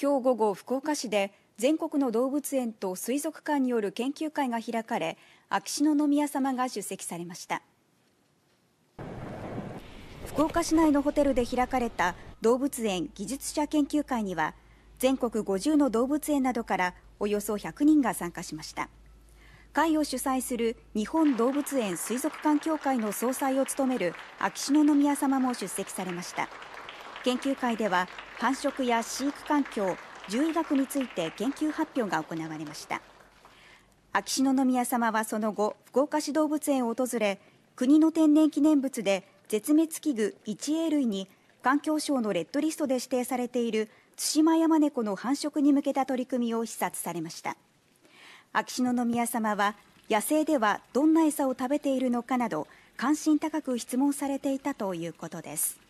今日午後、福岡市で全国の動物園と水族館による研究会が開かれ、秋篠宮さまが出席されました。福岡市内のホテルで開かれた動物園技術者研究会には、全国50の動物園などからおよそ100人が参加しました。会を主催する日本動物園水族館協会の総裁を務める秋篠宮さまも出席されました。研究会では繁殖や飼育環境獣医学について研究発表が行われました秋篠宮さまはその後福岡市動物園を訪れ国の天然記念物で絶滅危惧 1A 類に環境省のレッドリストで指定されているツシマヤマネコの繁殖に向けた取り組みを視察されました秋篠宮さまは野生ではどんな餌を食べているのかなど関心高く質問されていたということです